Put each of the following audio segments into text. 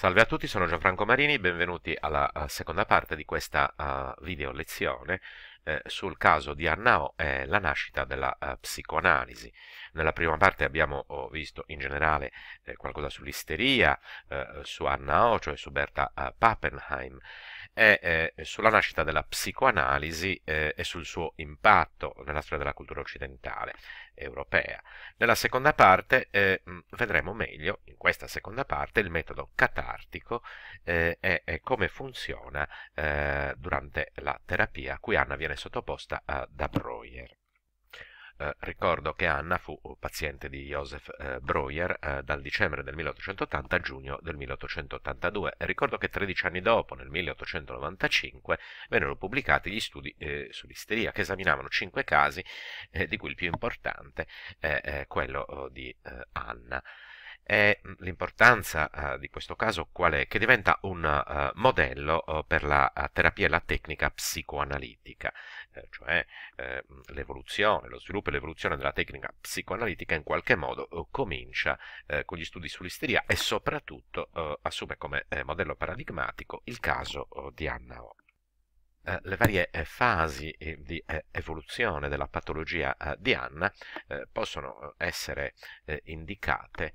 Salve a tutti, sono Gianfranco Marini, benvenuti alla seconda parte di questa uh, video lezione eh, sul caso di Arnao è la nascita della eh, psicoanalisi. Nella prima parte abbiamo visto in generale eh, qualcosa sull'isteria, eh, su Arnao, cioè su Berta eh, Pappenheim, e sulla nascita della psicoanalisi e sul suo impatto nella storia della cultura occidentale europea. Nella seconda parte mm, vedremo meglio, in questa seconda parte, il metodo catartico e come funziona durante la terapia a cui Anna viene sottoposta da Breuer. Eh, ricordo che Anna fu paziente di Joseph eh, Breuer eh, dal dicembre del 1880 a giugno del 1882 e ricordo che 13 anni dopo, nel 1895, vennero pubblicati gli studi sull'isteria che esaminavano cinque casi, di cui il più importante è quello oh, di Anna. E mm, l'importanza eh, di questo caso qual è? Che diventa un eh, modello eh, per la terapia e la tecnica psicoanalitica, cioè mm, l'evoluzione, lo sviluppo e l'evoluzione della tecnica psicoanalitica in qualche modo comincia con gli studi sull'isteria e soprattutto assume come modello paradigmatico il caso di Anna O. Eh, le varie eh, fasi eh, di evoluzione della patologia di Anna possono essere indicate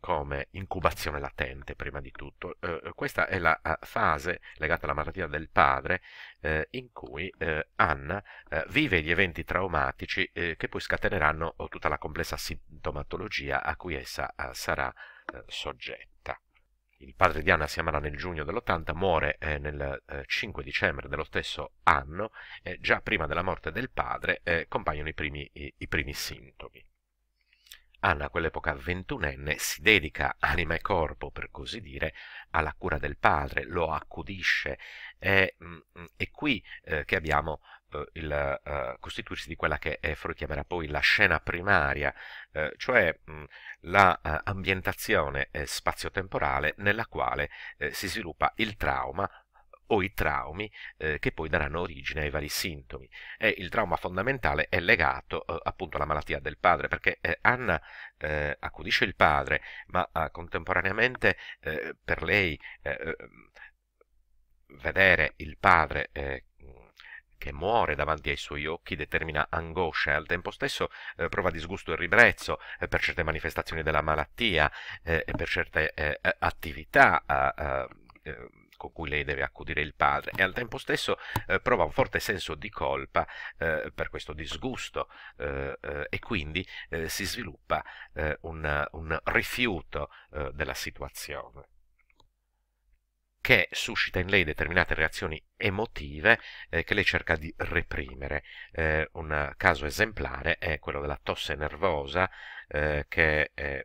come incubazione latente prima di tutto. Eh, questa è la fase legata alla malattia del padre eh, in cui eh, Anna vive gli eventi traumatici che poi scateneranno oh, tutta la complessa sintomatologia a cui essa sarà soggetta il padre di Anna si ammala nel giugno dell'80, muore eh, nel eh, 5 dicembre dello stesso anno, eh, già prima della morte del padre eh, compaiono i primi, i, i primi, sintomi. Anna, a quell'epoca ventunenne, si dedica anima e corpo, per così dire, alla cura del padre, lo accudisce. È, eh, è mm, mm, qui eh, che abbiamo eh, il uh, costituirsi di quella che Freud chiamerà poi la scena primaria, eh, cioè l'ambientazione la, eh, spazio-temporale nella quale eh, si sviluppa il trauma o i traumi eh, che poi daranno origine ai vari sintomi. E il trauma fondamentale è legato eh, appunto alla malattia del padre, perché eh, Anna accudisce il padre, ma contemporaneamente per lei ehm, vedere il padre che muore davanti ai suoi occhi determina angoscia e al tempo stesso eh, prova disgusto e ribrezzo eh, per certe manifestazioni della malattia eh, e per certe eh, eh, attività eh, con cui lei deve accudire il padre e al tempo stesso eh, prova un forte senso di colpa eh, per questo disgusto eh, e quindi si sviluppa un, un, rifiuto della situazione che suscita in lei determinate reazioni emotive eh, che lei cerca di reprimere. Eh, un caso esemplare è quello della tosse nervosa eh, che mm,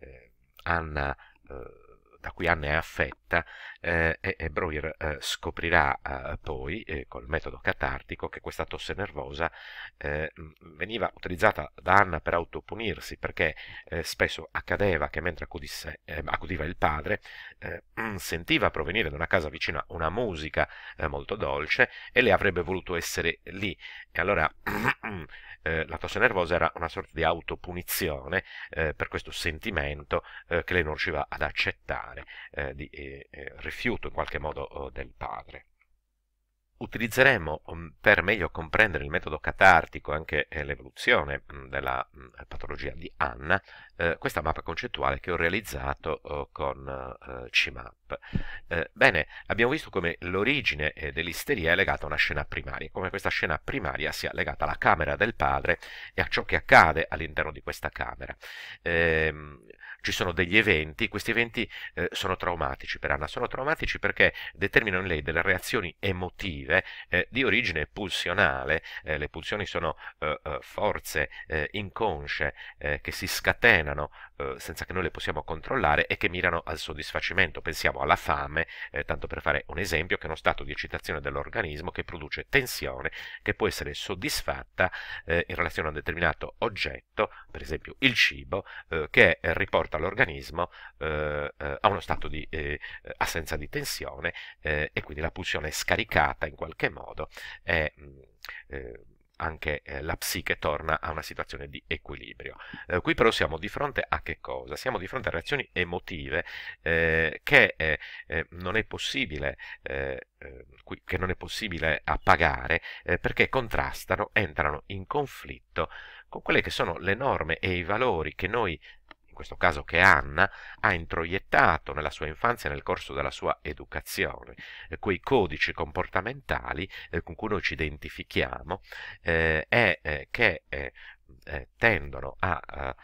eh, Anna eh, da cui Anna è affetta eh, e, Breuer eh, scoprirà eh, poi, eh, col metodo catartico, che questa tosse nervosa eh, veniva utilizzata da Anna per autopunirsi, perché eh, spesso accadeva che mentre accudisse, accudiva il padre sentiva provenire da una casa vicina una musica molto dolce e le avrebbe voluto essere lì. E allora la tosse nervosa era una sorta di autopunizione per questo sentimento che lei non riusciva ad accettare segnale eh, di eh, eh, rifiuto in qualche modo oh, del padre utilizzeremo mm, per meglio comprendere il metodo catartico e anche l'evoluzione mm, della mm, patologia di Anna questa mappa concettuale che ho realizzato oh, con CIMAP. Eh, bene, abbiamo visto come l'origine eh, dell'isteria è legata a una scena primaria, come questa scena primaria sia legata alla camera del padre e a ciò che accade all'interno di questa camera. Eh, ci sono degli eventi, questi eventi eh, sono traumatici per Anna, sono traumatici perché determinano in lei delle reazioni emotive eh, di origine pulsionale, eh, le pulsioni sono forze inconsce che si scatenano senza che noi le possiamo controllare e che mirano al soddisfacimento, pensiamo pensiamo alla fame, eh, tanto per fare un esempio, che è uno stato di eccitazione dell'organismo che produce tensione che può essere soddisfatta eh, in relazione a un determinato oggetto, per esempio il cibo, eh, che riporta l'organismo eh, eh, a uno stato di eh, assenza di tensione e quindi la pulsione è scaricata in qualche modo. È, mh, mm, anche eh, la psiche torna a una situazione di equilibrio. Eh, qui però siamo di fronte a che cosa? Siamo di fronte a reazioni emotive eh, che, eh, eh, non è possibile, eh, che non è possibile appagare perché contrastano, entrano in conflitto con quelle che sono le norme e i valori che noi questo caso che Anna, ha introiettato nella sua infanzia e nel corso della sua educazione eh, quei codici comportamentali eh, con cui noi ci identifichiamo e eh, che tendono a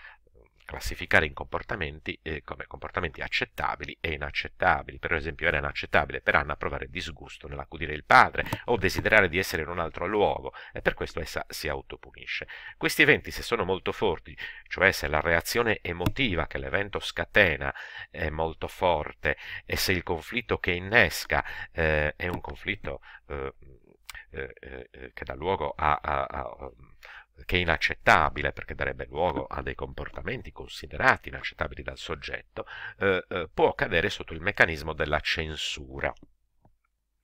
classificare in comportamenti eh, come comportamenti accettabili e inaccettabili. Per esempio era inaccettabile per Anna provare disgusto nell'accudire il padre o desiderare di essere in un altro luogo e per questo essa si autopunisce. Questi eventi se sono molto forti, cioè se la reazione emotiva che l'evento scatena è molto forte e se il conflitto che innesca eh, è un conflitto eh, eh, eh, eh che dà luogo a, a, a che è inaccettabile perché darebbe luogo a dei comportamenti considerati inaccettabili dal soggetto, eh, eh, può cadere sotto il meccanismo della censura.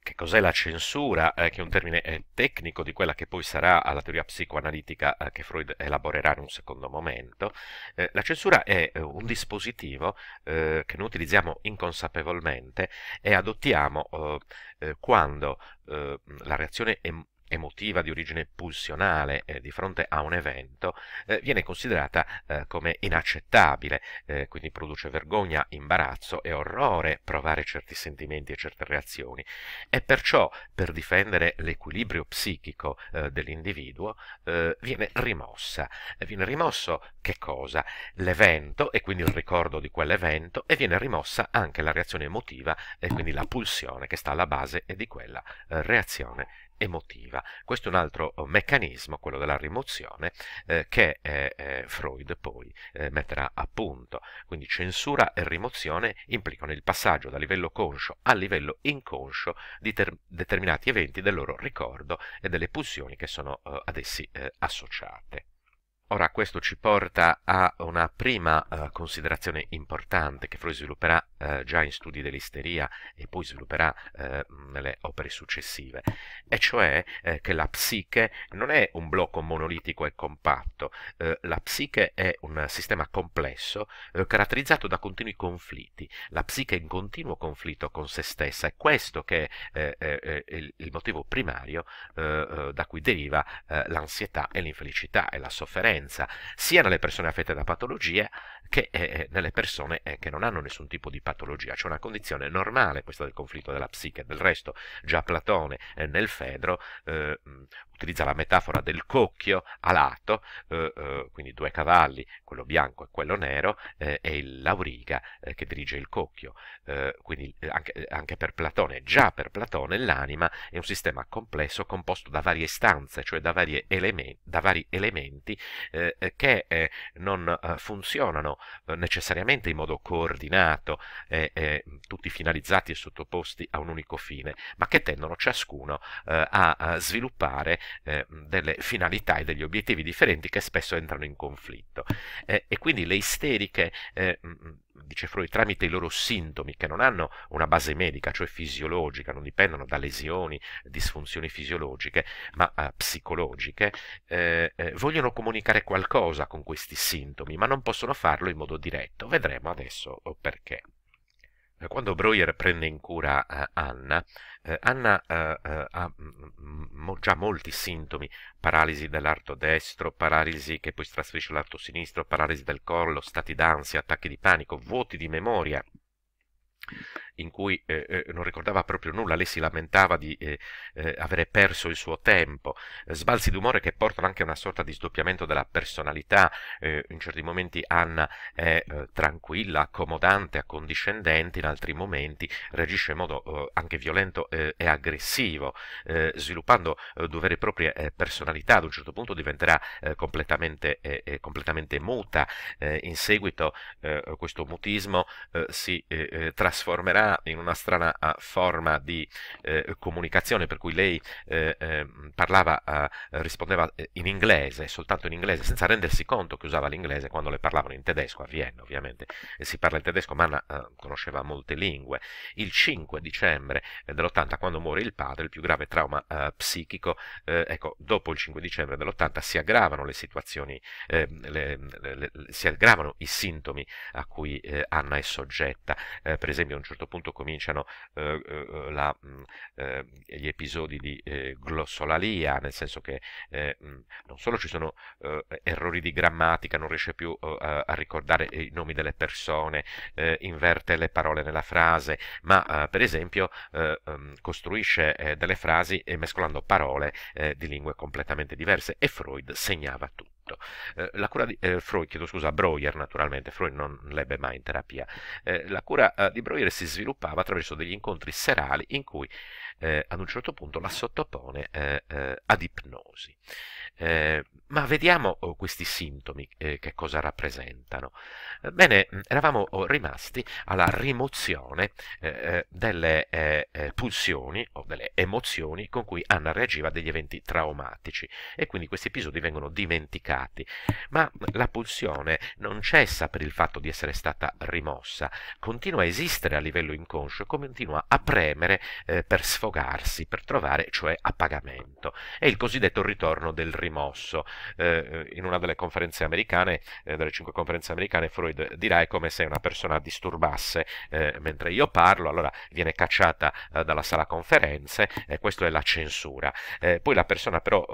Che cos'è la censura? Eh, che è un termine eh, tecnico di quella che poi sarà la teoria psicoanalitica eh, che Freud elaborerà in un secondo momento. Eh, la censura è un dispositivo che noi utilizziamo inconsapevolmente e adottiamo quando la reazione em- emotiva di origine pulsionale eh, di fronte a un evento eh, viene considerata eh, come inaccettabile, eh, quindi produce vergogna, imbarazzo e orrore provare certi sentimenti e certe reazioni e perciò per difendere l'equilibrio psichico eh, dell'individuo eh, viene rimossa. Viene rimosso che cosa? L'evento e quindi il ricordo di quell'evento e viene rimossa anche la reazione emotiva e quindi la pulsione che sta alla base di quella reazione emotiva. Questo è un altro eh, meccanismo, quello della rimozione, eh, che eh, eh, Freud poi eh, metterà a punto. Quindi censura e rimozione implicano il passaggio dal livello conscio al livello inconscio di determinati eventi del loro ricordo e delle pulsioni che sono eh, ad essi associate. Ora questo ci porta a una prima eh, considerazione importante che Freud svilupperà eh, già in studi dell'isteria e poi svilupperà eh, nelle opere successive, e cioè eh, che la psiche non è un blocco monolitico e compatto, eh, la psiche è un sistema complesso eh, caratterizzato da continui conflitti, la psiche è in continuo conflitto con se stessa, è questo che è il, il, motivo primario da cui deriva l'ansietà e l'infelicità e la sofferenza differenza sia nelle persone affette da patologie che eh, eh, nelle persone eh, che non hanno nessun tipo di patologia, c'è una condizione normale questa del conflitto della psiche, del resto già Platone eh, nel Fedro eh, utilizza la metafora del cocchio alato, eh, eh, quindi due cavalli, quello bianco e quello nero, eh, e il Lauriga eh, che dirige il cocchio. Eh, quindi eh, anche, anche, per Platone, già per Platone, l'anima è un sistema complesso composto da varie stanze, cioè da, elemen da vari elementi che non funzionano necessariamente in modo coordinato, tutti finalizzati e sottoposti a un unico fine, ma che tendono ciascuno a sviluppare eh, delle finalità e degli obiettivi differenti che spesso entrano in conflitto. Eh, e quindi le isteriche, eh, mm, mm, dice Freud, tramite i loro sintomi, che non hanno una base medica, cioè fisiologica, non dipendono da lesioni, disfunzioni fisiologiche, ma eh, psicologiche, eh, eh, vogliono comunicare qualcosa con questi sintomi, ma non possono farlo in modo diretto. Vedremo adesso oh, perché. Eh, quando Breuer prende in cura eh, Anna, eh, Anna eh, eh ha mm, mm, mm, mo già molti sintomi, paralisi dell'arto destro, paralisi che poi trasferisce all'arto sinistro, paralisi del collo, stati d'ansia, attacchi di panico, vuoti di memoria in cui eh, eh, non ricordava proprio nulla, lei si lamentava di eh, eh, avere perso il suo tempo, eh, sbalzi d'umore che portano anche a una sorta di sdoppiamento della personalità, eh, in certi momenti Anna è tranquilla, accomodante, accondiscendente, in altri momenti reagisce in modo anche violento e aggressivo, sviluppando due vere e proprie personalità, ad un certo punto diventerà completamente, completamente, muta, in seguito questo mutismo si trasformerà in una strana ah, forma di eh, comunicazione per cui lei eh, ehm, ah, eh, parlava, rispondeva in inglese, soltanto in inglese, senza rendersi conto che usava l'inglese quando le parlavano in tedesco, a Vienna ovviamente si parla il tedesco, ma Manna ah, conosceva molte lingue. Il 5 dicembre eh, dell'80, quando muore il padre, il più grave trauma psichico, eh, ecco, dopo il 5 dicembre dell'80 si aggravano le situazioni, ehm, le, le, le, si aggravano i sintomi a cui eh, Anna è soggetta, per esempio a un certo punto appunto cominciano eh, eh, eh la, eh, gli episodi di eh, glossolalia, nel senso che non solo ci sono errori di grammatica, non riesce più a ricordare i nomi delle persone, inverte le parole nella frase, ma per esempio ehm, costruisce delle frasi mescolando parole di lingue completamente diverse e Freud segnava tutto fatto. Eh, la cura di eh, Freud, chiedo scusa, Breuer naturalmente, Freud non l'ebbe mai in terapia. Eh, la cura eh, di Breuer si sviluppava attraverso degli incontri serali in cui eh, ad un certo punto la sottopone eh, eh, ad ipnosi. Eh, ma vediamo oh, questi sintomi eh, che cosa rappresentano. Eh, bene, mm, eravamo oh, rimasti alla rimozione delle pulsioni o delle emozioni con cui Anna reagiva a degli eventi traumatici e quindi questi episodi vengono dimenticati. Ma la pulsione non cessa per il fatto di essere stata rimossa, continua a esistere a livello inconscio e continua a premere per sfogare dialogarsi per trovare, cioè a pagamento. È il cosiddetto ritorno del rimosso. Eh, eh, in una delle conferenze americane, eh, delle cinque conferenze americane, Freud dirà è come se una persona disturbasse eh, mentre io parlo, allora viene cacciata eh, dalla sala conferenze, eh, questo è la censura. Eh, poi la persona però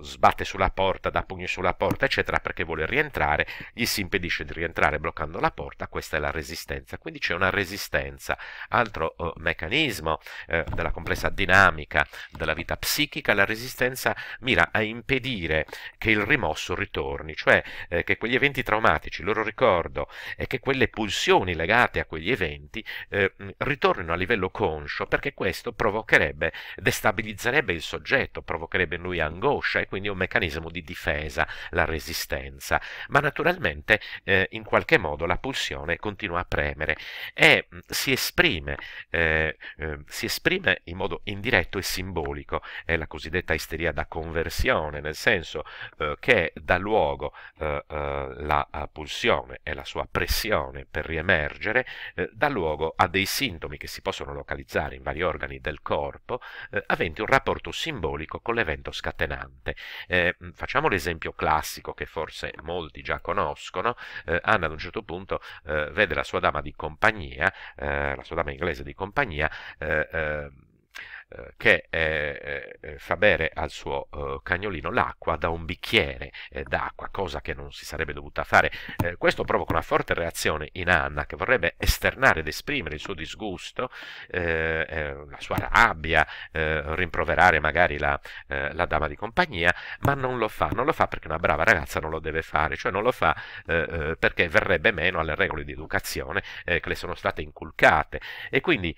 sbatte sulla porta, dà pugni sulla porta, eccetera, perché vuole rientrare, gli si impedisce di rientrare bloccando la porta, questa è la resistenza. Quindi c'è una resistenza. Altro meccanismo eh, della complessa dinamica della vita psichica, la resistenza mira a impedire che il rimosso ritorni, cioè eh, che quegli eventi traumatici, il loro ricordo e che quelle pulsioni legate a quegli eventi eh, ritornino a livello conscio perché questo provocherebbe, destabilizzerebbe il soggetto, provocherebbe in lui angoscia e quindi un meccanismo di difesa, la resistenza. Ma naturalmente eh, in qualche modo la pulsione continua a premere e si esprime, eh, ehm, si esprime in modo indiretto e simbolico, è la cosiddetta isteria da conversione, nel senso eh, che dà luogo eh, eh la eh, pulsione e la sua pressione per riemergere, eh, dà luogo a dei sintomi che si possono localizzare in vari organi del corpo, aventi un rapporto simbolico con l'evento scatenante. Mm, facciamo l'esempio classico che forse molti già conoscono, Anna ad un certo punto vede la sua dama di compagnia, la sua dama inglese di compagnia, eh, uh, um, Eh, che eh, eh, eh, fa bere al suo cagnolino l'acqua da un bicchiere d'acqua, cosa che non si sarebbe dovuta fare. questo provoca una forte reazione in Anna che vorrebbe esternare ed esprimere il suo disgusto, la sua rabbia, rimproverare magari la, la, dama di compagnia, ma non lo fa, non lo fa perché una brava ragazza non lo deve fare, cioè non lo fa perché verrebbe meno alle regole di educazione che le sono state inculcate e quindi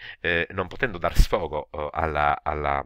non potendo dar sfogo alla la, a la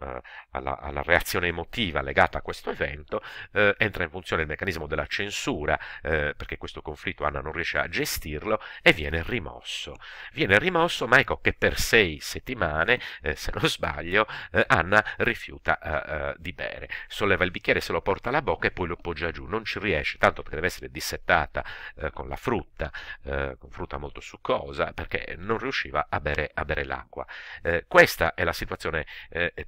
Eh, alla, alla, reazione emotiva legata a questo evento, eh, entra in funzione il meccanismo della censura, eh, perché questo conflitto Anna non riesce a gestirlo e viene rimosso. Viene rimosso, ma ecco che per sei settimane, eh, se non sbaglio, eh, Anna rifiuta eh, di bere. Solleva il bicchiere, se lo porta alla bocca e poi lo poggia giù. Non ci riesce, tanto perché deve essere dissettata con la frutta, con frutta molto succosa, perché non riusciva a bere, a bere l'acqua. questa è la situazione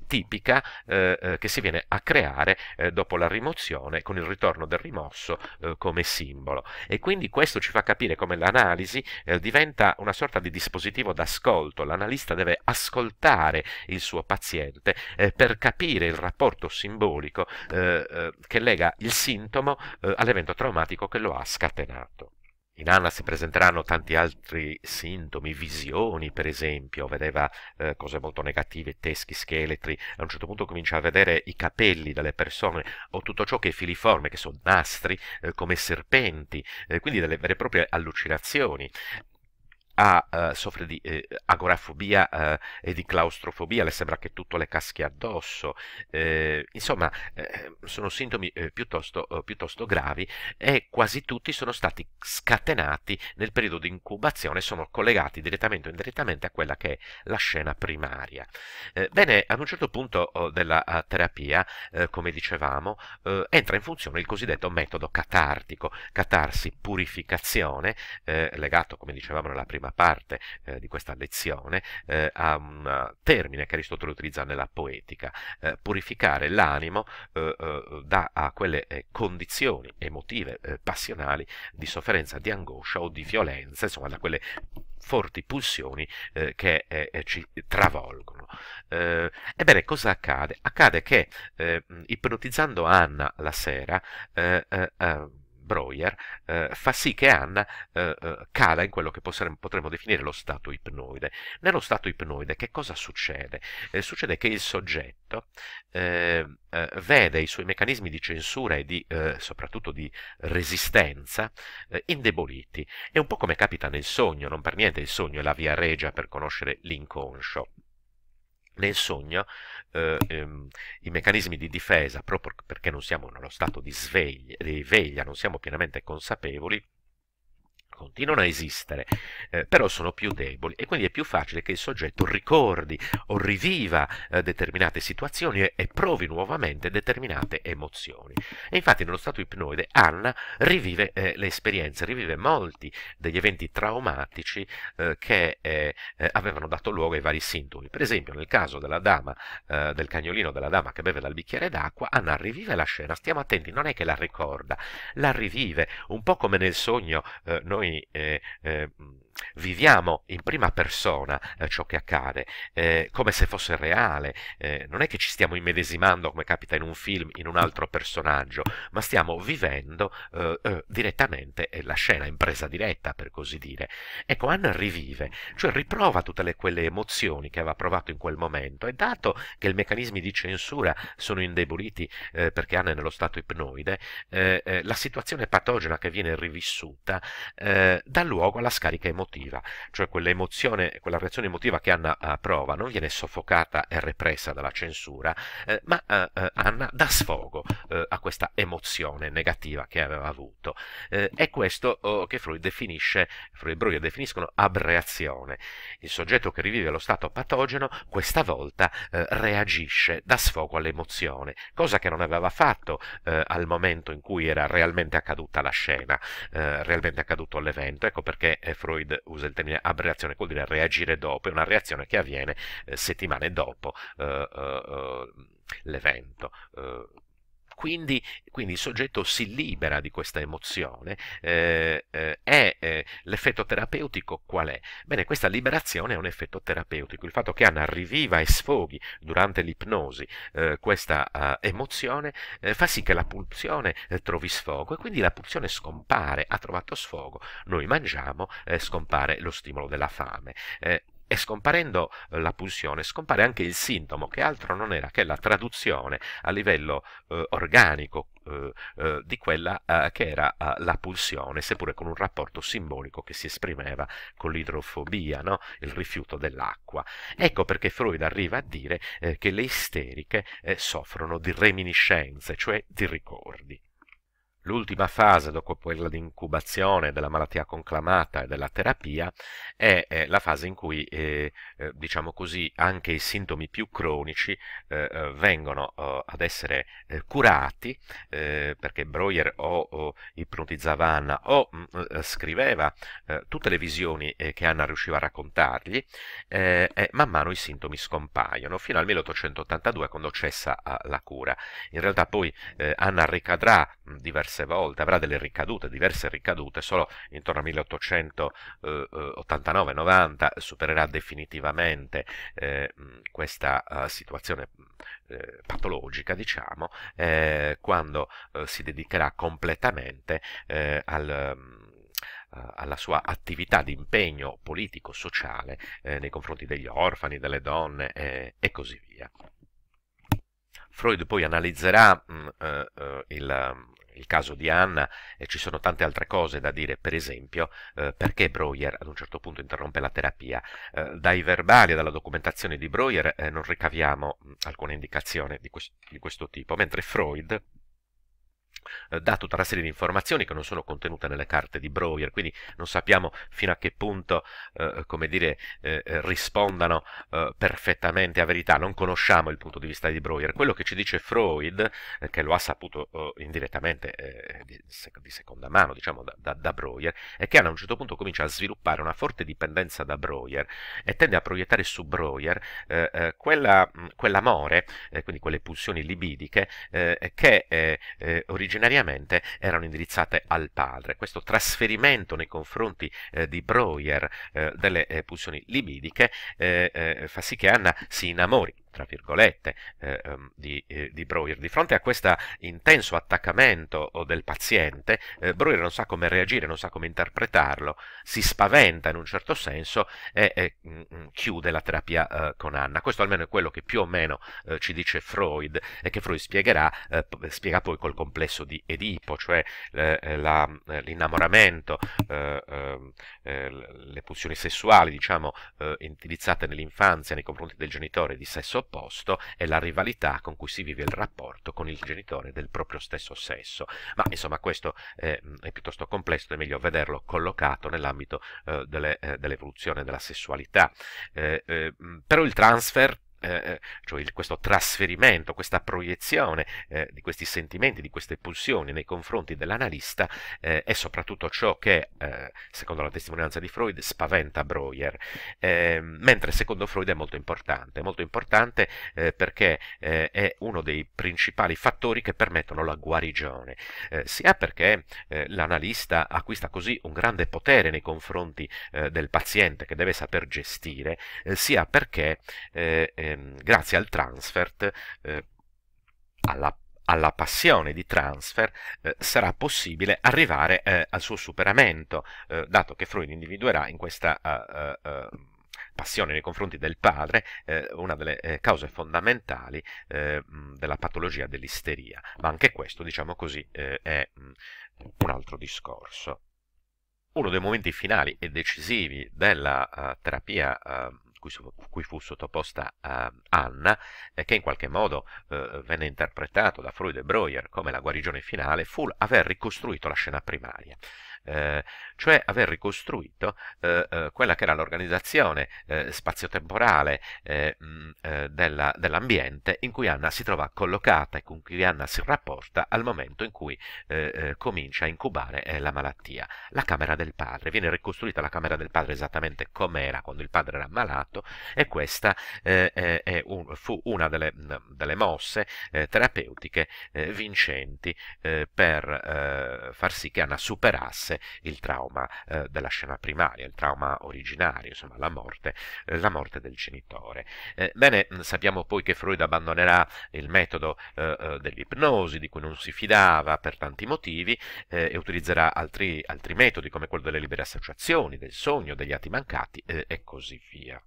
tipica tipica eh, eh, che si viene a creare eh, dopo la rimozione con il ritorno del rimosso eh, come simbolo e quindi questo ci fa capire come l'analisi eh, diventa una sorta di dispositivo d'ascolto l'analista deve ascoltare il suo paziente eh, per capire il rapporto simbolico che lega il sintomo all'evento traumatico che lo ha scatenato in Anna si presenteranno tanti altri sintomi, visioni per esempio, vedeva eh, cose molto negative, teschi, scheletri, a un certo punto comincia a vedere i capelli delle persone o tutto ciò che è filiforme, che sono nastri, eh, come serpenti, eh, quindi delle vere e proprie allucinazioni ha, eh, soffre di eh, agorafobia eh, e di claustrofobia, le sembra che tutto le caschi addosso, insomma sono sintomi piuttosto, piuttosto gravi e quasi tutti sono stati scatenati nel periodo di incubazione, sono collegati direttamente o indirettamente a quella che è la scena primaria. Eh, bene, ad un certo punto oh, della uh, terapia, eh, come dicevamo, eh, entra in funzione il cosiddetto metodo catartico, catarsi purificazione, legato, come dicevamo nella prima seconda parte eh, di questa lezione eh, a un eh, termine che Aristotele utilizza nella poetica, eh, purificare l'animo eh, da a quelle condizioni emotive, passionali, di sofferenza, di angoscia o di violenza, insomma da quelle forti pulsioni eh, che eh, ci travolgono. Eh, ebbene, cosa accade? Accade che ipnotizzando Anna la sera, ehm, Breuer eh, fa sì che Anna eh, eh cada in quello che potremmo definire lo stato ipnoide. Nello stato ipnoide che cosa succede? Eh, succede che il soggetto ehm, eh, vede i suoi meccanismi di censura e di, eh, soprattutto di resistenza indeboliti. È un po' come capita nel sogno, non per niente il sogno è la via regia per conoscere l'inconscio nel sogno eh, ehm, i meccanismi di difesa, proprio perché non siamo nello stato di, sveglia, di veglia, non siamo pienamente consapevoli, continuano a esistere, eh, però sono più deboli e quindi è più facile che il soggetto ricordi o riviva eh, determinate situazioni e, e, provi nuovamente determinate emozioni. E infatti nello stato ipnoide Anna rivive eh, le esperienze, rivive molti degli eventi traumatici eh, che eh, eh, avevano dato luogo ai vari sintomi. Per esempio nel caso della dama, del cagnolino della dama che beve dal bicchiere d'acqua, Anna rivive la scena, stiamo attenti, non è che la ricorda, la rivive, un po' come nel sogno noi noi eh, eh, viviamo in prima persona eh, ciò che accade, eh, come se fosse reale, eh, non è che ci stiamo immedesimando come capita in un film, in un mm. altro personaggio, ma stiamo vivendo eh, eh, direttamente eh, la scena, impresa diretta per così dire. Ecco, Anna rivive, cioè riprova tutte le, quelle emozioni che aveva provato in quel momento e dato che i meccanismi di censura sono indeboliti perché Anna è nello stato ipnoide, la situazione patogena che viene rivissuta dà luogo alla scarica emotiva emotiva, cioè quella quella reazione emotiva che Anna uh, prova non viene soffocata e repressa dalla censura, eh, ma uh, Anna dà sfogo uh, a questa emozione negativa che aveva avuto. è questo oh, che Freud definisce, Freud e Breuer definiscono abreazione. Il soggetto che rivive lo stato patogeno questa volta reagisce, dà sfogo all'emozione, cosa che non aveva fatto al momento in cui era realmente accaduta la scena, realmente accaduto l'evento. Ecco perché Freud usa il termine aberrazione, vuol dire reagire dopo, è una reazione che avviene eh, settimane dopo eh, eh, l'evento. Quindi, quindi il soggetto si libera di questa emozione eh, eh, e eh, l'effetto terapeutico qual è? Bene, questa liberazione è un effetto terapeutico, il fatto che Anna riviva e sfoghi durante l'ipnosi eh, questa eh, emozione fa sì che la pulsione trovi sfogo e quindi la pulsione scompare, ha trovato sfogo, noi mangiamo, scompare lo stimolo della fame e scomparendo eh, la pulsione scompare anche il sintomo che altro non era che la traduzione a livello eh, organico eh, eh, di quella eh, che era eh, la pulsione, seppure con un rapporto simbolico che si esprimeva con l'idrofobia, no? il rifiuto dell'acqua. Ecco perché Freud arriva a dire che le isteriche soffrono di reminiscenze, cioè di ricordi. L'ultima fase, dopo quella di incubazione della malattia conclamata e della terapia, è, è la fase in cui, eh, eh, diciamo così, anche i sintomi più cronici eh, eh vengono eh, ad essere eh, curati, perché Breuer o, o ipnotizzava Anna o mh, mm, scriveva tutte le visioni che Anna riusciva a raccontargli, e man mano i sintomi scompaiono, fino al 1882 quando cessa la cura. In realtà poi Anna ricadrà mm, diverse diverse volte, avrà delle ricadute, diverse ricadute, solo intorno al 1889-90 eh, eh, supererà definitivamente eh, questa eh, situazione patologica, diciamo, eh, quando si dedicherà completamente al... Um, alla sua attività di impegno politico-sociale eh, nei confronti degli orfani, delle donne eh, e così via. Freud poi analizzerà mh, eh, il, il caso di Anna e ci sono tante altre cose da dire, per esempio eh, perché Breuer ad un certo punto interrompe la terapia. Eh, dai verbali e dalla documentazione di Breuer eh, non ricaviamo mm, alcuna indicazione di, que di questo tipo, mentre Freud eh, dà tutta una serie di informazioni che non sono contenute nelle carte di Browyer, quindi non sappiamo fino a che punto, eh, come dire, eh, eh, rispondano eh, perfettamente a verità, non conosciamo il punto di vista di Browyer. Quello che ci dice Freud, eh, che lo ha saputo indirettamente di, sec di, seconda mano, diciamo, da, da, da Browyer, è che Anna a un certo punto comincia a sviluppare una forte dipendenza da Browyer e tende a proiettare su Browyer quell'amore, quella quindi quelle pulsioni libidiche che eh, origina originariamente erano indirizzate al padre. Questo trasferimento nei confronti eh, di Breuer eh, delle eh, pulsioni libidiche eh, eh, fa sì che Anna si innamori tra virgolette, eh, ehm, di, eh, di, Breuer. Di fronte a questo intenso attaccamento oh, del paziente, eh, Breuer non sa come reagire, non sa come interpretarlo, si spaventa in un certo senso e, e mm, mm, chiude la terapia eh, con Anna. Questo almeno è quello che più o meno eh, ci dice Freud e che Freud spiegherà, eh, spiega poi col complesso di Edipo, cioè l'innamoramento, ehm, le pulsioni sessuali, diciamo, utilizzate nell'infanzia nei confronti del genitore di sesso opposto è la rivalità con cui si vive il rapporto con il genitore del proprio stesso sesso. Ma insomma questo eh, è piuttosto complesso, è meglio vederlo collocato nell'ambito eh, eh dell'evoluzione della sessualità. Eh, eh, però il transfer eh, eh, cioè questo trasferimento, questa proiezione eh, di questi sentimenti, di queste pulsioni nei confronti dell'analista eh, è soprattutto ciò che, eh, secondo la testimonianza di Freud, spaventa Breuer, ehm, mentre secondo Freud è molto importante, molto importante perché è uno dei principali fattori che permettono la guarigione, sia perché l'analista acquista così un grande potere nei confronti del paziente che deve saper gestire, sia perché Ehm, grazie al transfert, eh, alla, alla, passione di transfer, eh, sarà possibile arrivare eh, al suo superamento, eh, dato che Freud individuerà in questa eh, passione nei confronti del padre, eh, una delle eh, cause fondamentali eh, della patologia dell'isteria, ma anche questo, diciamo così, è un altro discorso. Uno dei momenti finali e decisivi della uh, terapia uh, cui, cui fu sottoposta ehm, Anna, eh, che in qualche modo eh, venne interpretato da Freud e Breuer come la guarigione finale, fu aver ricostruito la scena primaria eh, cioè aver ricostruito eh, eh quella che era l'organizzazione eh, spazio-temporale eh, della, dell'ambiente in cui Anna si trova collocata e con cui Anna si rapporta al momento in cui comincia a incubare la malattia. La camera del padre, viene ricostruita la camera del padre esattamente com'era quando il padre era ammalato e questa un, fu una delle, delle mosse terapeutiche vincenti per far sì che Anna superasse il trauma eh, della scena primaria, il trauma originario, insomma la morte, eh, la morte del genitore. Eh, bene, mm, sappiamo poi che Freud abbandonerà il metodo eh, eh, dell'ipnosi di cui non si fidava per tanti motivi eh, e utilizzerà altri, altri, metodi come quello delle libere associazioni, del sogno, degli atti mancati e così via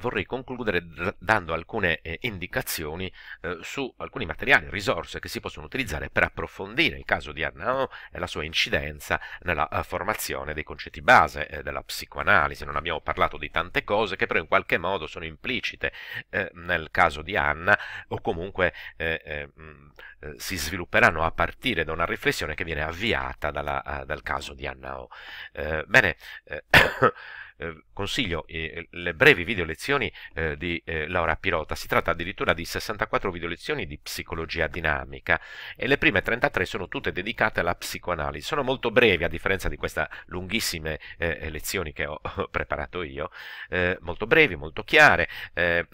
vorrei concludere dando alcune eh, indicazioni eh, su alcuni materiali, risorse che si possono utilizzare per approfondire il caso di Arnaud e la sua incidenza nella uh, formazione dei concetti base eh, della psicoanalisi. Non abbiamo parlato di tante cose che però in qualche modo sono implicite eh, nel caso di Anna o comunque eh, mh, si svilupperanno a partire da una riflessione che viene avviata dalla, uh, dal caso di Anna O. bene, eh, consiglio eh, eh, le brevi video lezioni di Laura Pirota, si tratta addirittura di 64 video lezioni di psicologia dinamica e le prime 33 sono tutte dedicate alla psicoanalisi, sono molto brevi a differenza di queste lunghissime lezioni che ho preparato io, molto brevi, molto chiare,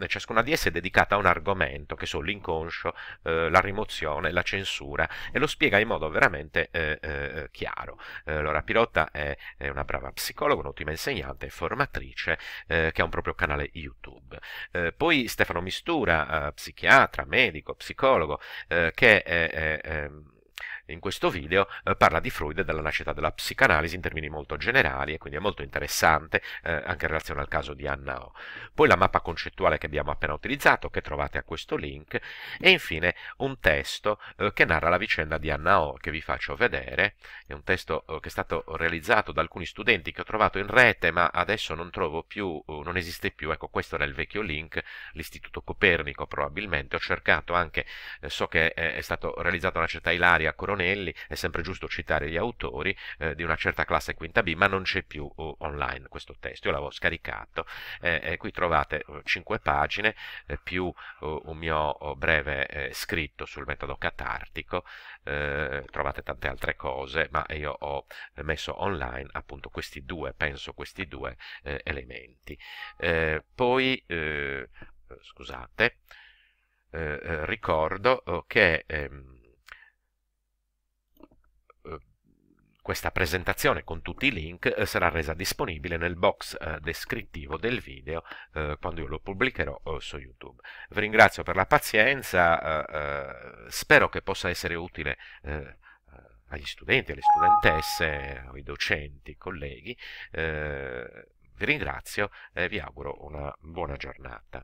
ciascuna di esse è dedicata a un argomento che sono l'inconscio, la rimozione, la censura e lo spiega in modo veramente chiaro. Laura Pirotta è, è una brava psicologa, un'ottima insegnante, informatrice eh, che ha un proprio canale YouTube. Eh, poi Stefano Mistura, eh, psichiatra, medico, psicologo, eh, che è, è, è in questo video eh, parla di Freud e della nascita della psicanalisi in termini molto generali e quindi è molto interessante eh, anche in relazione al caso di Anna O. Poi la mappa concettuale che abbiamo appena utilizzato che trovate a questo link e infine un testo eh, che narra la vicenda di Anna O che vi faccio vedere, è un testo eh, che è stato realizzato da alcuni studenti che ho trovato in rete ma adesso non trovo più, eh, non esiste più, ecco questo era il vecchio link, l'istituto Copernico probabilmente, ho cercato anche, eh, so che è, è stato realizzato una certa Ilaria Coronella Veronelli, è sempre giusto citare gli autori eh, di una certa classe quinta B, ma non c'è più oh, online questo testo, io l'avevo scaricato, eh, eh qui trovate 5 pagine eh, più oh, un mio oh, breve eh, scritto sul metodo catartico, trovate tante altre cose, ma io ho messo online appunto questi due, penso questi due elementi. poi, scusate, ricordo oh, che... Ehm, Questa presentazione con tutti i link eh, sarà resa disponibile nel box eh, descrittivo del video eh, quando io lo pubblicherò su YouTube. Vi ringrazio per la pazienza, spero che possa essere utile agli studenti, alle studentesse, ai docenti, ai colleghi. vi ringrazio e vi auguro una buona giornata.